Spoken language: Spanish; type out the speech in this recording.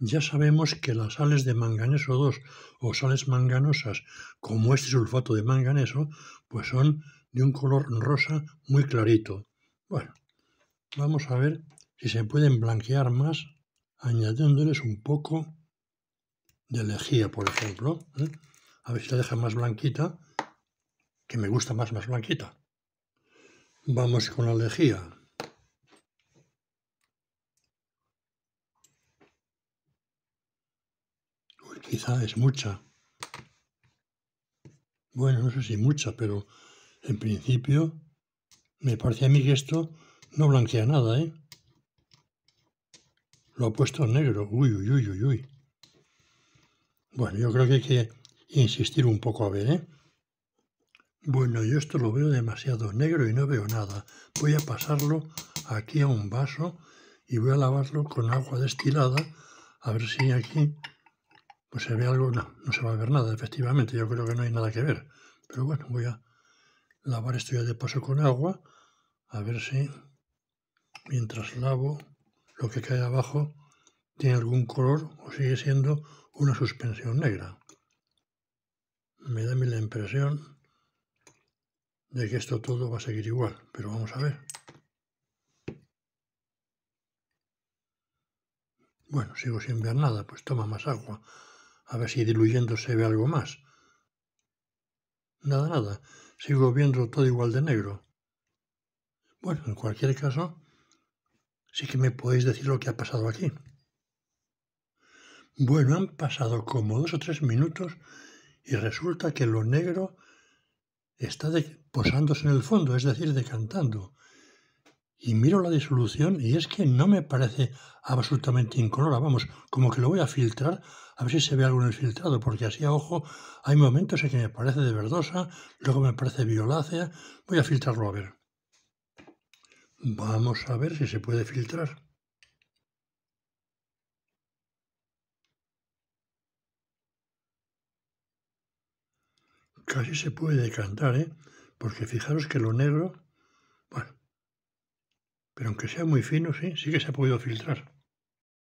ya sabemos que las sales de manganeso 2 o sales manganosas, como este sulfato de manganeso, pues son de un color rosa muy clarito. Bueno, vamos a ver si se pueden blanquear más añadiéndoles un poco de lejía, por ejemplo. ¿eh? A ver si la deja más blanquita, que me gusta más más blanquita. Vamos con la lejía. quizá es mucha. Bueno, no sé si mucha, pero en principio me parece a mí que esto no blanquea nada, ¿eh? Lo ha puesto negro. Uy, uy, uy, uy, uy. Bueno, yo creo que hay que insistir un poco a ver, ¿eh? Bueno, yo esto lo veo demasiado negro y no veo nada. Voy a pasarlo aquí a un vaso y voy a lavarlo con agua destilada a ver si aquí pues se ve algo, no, no se va a ver nada, efectivamente, yo creo que no hay nada que ver. Pero bueno, voy a lavar esto ya de paso con agua, a ver si mientras lavo lo que cae abajo tiene algún color o sigue siendo una suspensión negra. Me da a mí la impresión de que esto todo va a seguir igual, pero vamos a ver. Bueno, sigo sin ver nada, pues toma más agua a ver si diluyéndose se ve algo más. Nada, nada, sigo viendo todo igual de negro. Bueno, en cualquier caso, sí que me podéis decir lo que ha pasado aquí. Bueno, han pasado como dos o tres minutos y resulta que lo negro está posándose en el fondo, es decir, decantando y miro la disolución y es que no me parece absolutamente incolora, vamos, como que lo voy a filtrar, a ver si se ve algo en el filtrado, porque así a ojo hay momentos en que me parece de verdosa, luego me parece violácea, voy a filtrarlo a ver. Vamos a ver si se puede filtrar. Casi se puede cantar, ¿eh? Porque fijaros que lo negro... Bueno, pero aunque sea muy fino, sí, sí que se ha podido filtrar.